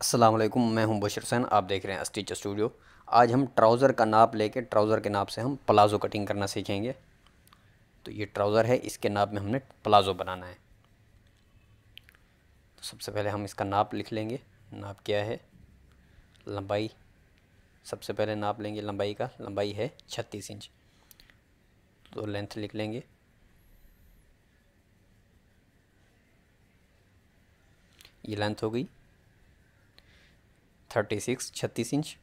असलम मैं हूं बशर हुसैन आप देख रहे हैं स्टिच स्टूडियो आज हम ट्राउज़र का नाप लेके ट्राउज़र के नाप से हम प्लाज़ो कटिंग करना सीखेंगे तो ये ट्राउज़र है इसके नाप में हमने प्लाज़ो बनाना है तो सबसे पहले हम इसका नाप लिख लेंगे नाप क्या है लंबाई सबसे पहले नाप लेंगे लंबाई का लंबाई है छत्तीस इंच तो लेंथ लिख लेंगे ये लेंथ हो गई थर्टी सिक्स छत्तीस इंच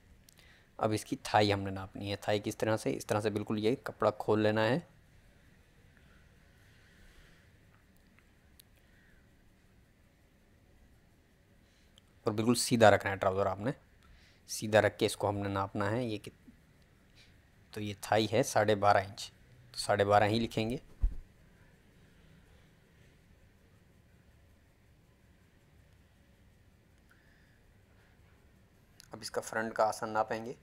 अब इसकी थाई हमने नापनी है थाई किस तरह से इस तरह से बिल्कुल ये कपड़ा खोल लेना है और बिल्कुल सीधा रखना है ट्राउज़र आपने सीधा रख के इसको हमने नापना है ये कि तो ये थाई है साढ़े बारह इंच तो साढ़े बारह ही लिखेंगे अब इसका फ्रंट का आसन नापेंगे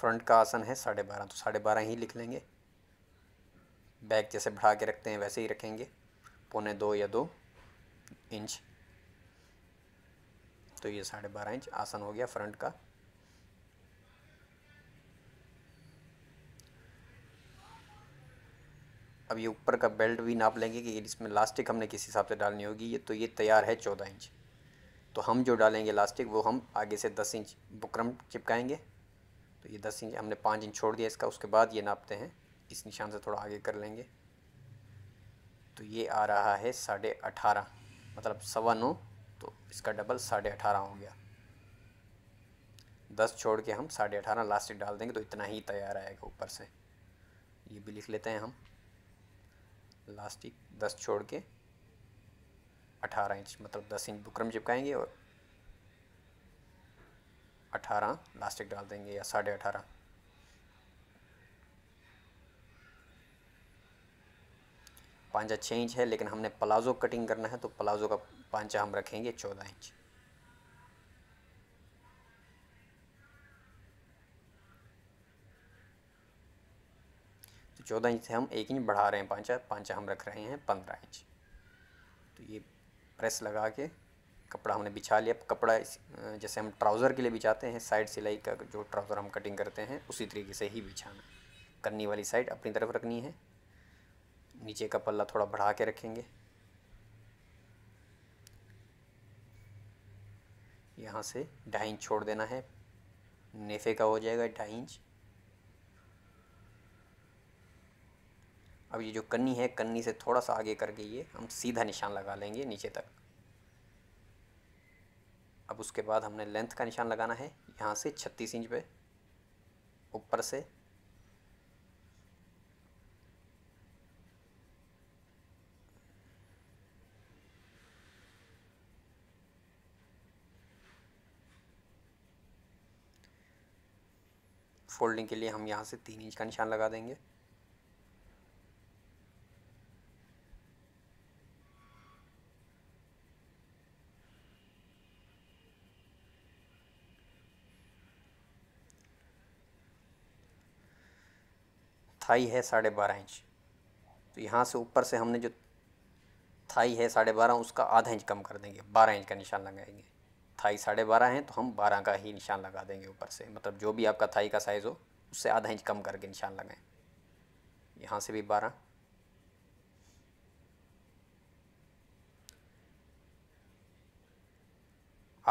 फ्रंट का आसन है साढ़े बारह तो साढ़े बारह ही लिख लेंगे बैक जैसे बढ़ा के रखते हैं वैसे ही रखेंगे पौने दो या दो इंच तो ये साढ़े बारह इंच आसन हो गया फ्रंट का अब ये ऊपर का बेल्ट भी नाप लेंगे कि इसमें लास्टिक हमने किस हिसाब से डालनी होगी ये तो ये तैयार है चौदह इंच तो हम जो डालेंगे लास्टिक वो हम आगे से दस इंच बुकरम चिपकाएंगे तो ये दस इंच हमने पाँच इंच छोड़ दिया इसका उसके बाद ये नापते हैं इस निशान से थोड़ा आगे कर लेंगे तो ये आ रहा है साढ़े अठारह मतलब सवा नौ तो इसका डबल साढ़े अठारह हो गया दस छोड़ के हम साढ़े अठारह लास्टिक डाल देंगे तो इतना ही तैयार आएगा ऊपर से ये भी लिख लेते हैं हम लास्टिक दस छोड़ के अठारह इंच मतलब दस इंच बुकरम चिपकाएंगे और अठारह लास्टिक डाल देंगे या साढ़े अठारह पाँचा छः इंच है लेकिन हमने प्लाज़ो कटिंग करना है तो प्लाज़ो का पाँचा हम रखेंगे चौदह इंच चौदह इंच से हम एक इंच बढ़ा रहे हैं पाँचा पाँचा हम रख रहे हैं पंद्रह इंच तो ये प्रेस लगा के कपड़ा हमने बिछा लिया कपड़ा जैसे हम ट्राउज़र के लिए बिछाते हैं साइड सिलाई का जो ट्राउज़र हम कटिंग करते हैं उसी तरीके से ही बिछाना करनी वाली साइड अपनी तरफ रखनी है नीचे का पल्ला थोड़ा बढ़ा के रखेंगे यहाँ से ढाई इंच छोड़ देना है नेफे का हो जाएगा ढाई इंच अब ये जो कन्नी है कन्नी से थोड़ा सा आगे करके ये हम सीधा निशान लगा लेंगे नीचे तक अब उसके बाद हमने लेंथ का निशान लगाना है यहाँ से छत्तीस इंच पे ऊपर से फोल्डिंग के लिए हम यहाँ से तीन इंच का निशान लगा देंगे थाई है साढ़े बारह इंच तो यहाँ से ऊपर से हमने जो थाई है साढ़े बारह उसका आधा इंच कम कर देंगे बारह इंच का निशान लगाएंगे थाई साढ़े बारह हैं तो हम बारह का ही निशान लगा देंगे ऊपर से मतलब जो भी आपका थाई का साइज़ हो उससे आधा इंच कम करके निशान लगाएं यहाँ से भी बारह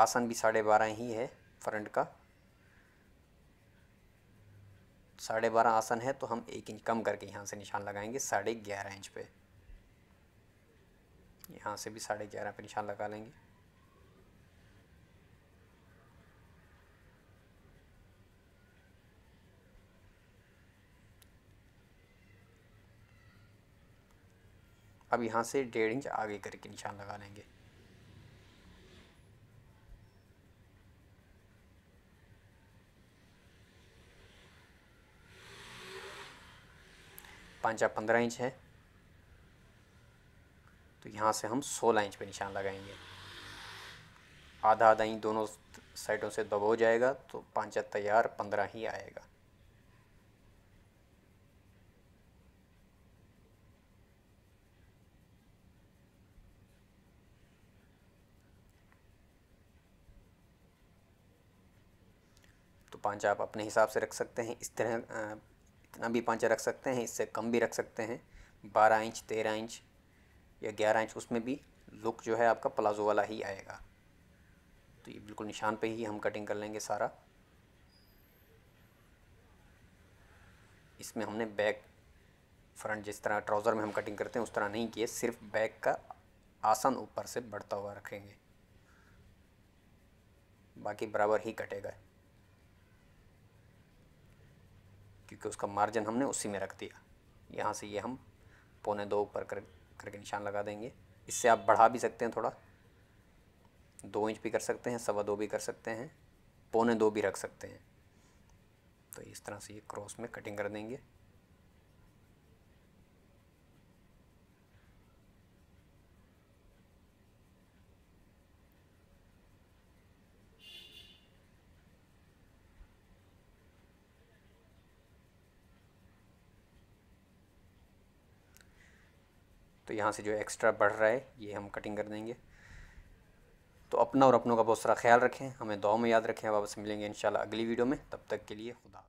आसन भी साढ़े बारह ही है फ्रंट का साढ़े बारह आसन है तो हम एक इंच कम करके यहाँ से निशान लगाएंगे साढ़े ग्यारह इंच पे यहाँ से भी साढ़े ग्यारह पे निशान लगा लेंगे अब यहाँ से डेढ़ इंच आगे करके निशान लगा लेंगे पाँचा पंद्रह इंच है तो यहाँ से हम सोलह इंच पे निशान लगाएंगे आधा आधा इंच दोनों साइडों से दब हो जाएगा तो पाँचा तैयार पंद्रह ही आएगा तो पाँच आप अपने हिसाब से रख सकते हैं इस तरह जितना भी पाँचा रख सकते हैं इससे कम भी रख सकते हैं बारह इंच तेरह इंच या ग्यारह इंच उसमें भी लुक जो है आपका प्लाजो वाला ही आएगा तो ये बिल्कुल निशान पे ही हम कटिंग कर लेंगे सारा इसमें हमने बैक फ्रंट जिस तरह ट्राउज़र में हम कटिंग करते हैं उस तरह नहीं किए सिर्फ बैक का आसन ऊपर से बढ़ता हुआ रखेंगे बाकी बराबर ही कटेगा क्योंकि उसका मार्जिन हमने उसी में रख दिया यहाँ से ये हम पौने दो ऊपर कर करके निशान लगा देंगे इससे आप बढ़ा भी सकते हैं थोड़ा दो इंच भी कर सकते हैं सवा दो भी कर सकते हैं पौने दो भी रख सकते हैं तो इस तरह से ये क्रॉस में कटिंग कर देंगे तो यहाँ से जो एक्स्ट्रा बढ़ रहा है ये हम कटिंग कर देंगे तो अपना और अपनों का बहुत सारा ख्याल रखें हमें दुआ में याद रखें वापस मिलेंगे इन अगली वीडियो में तब तक के लिए खुदा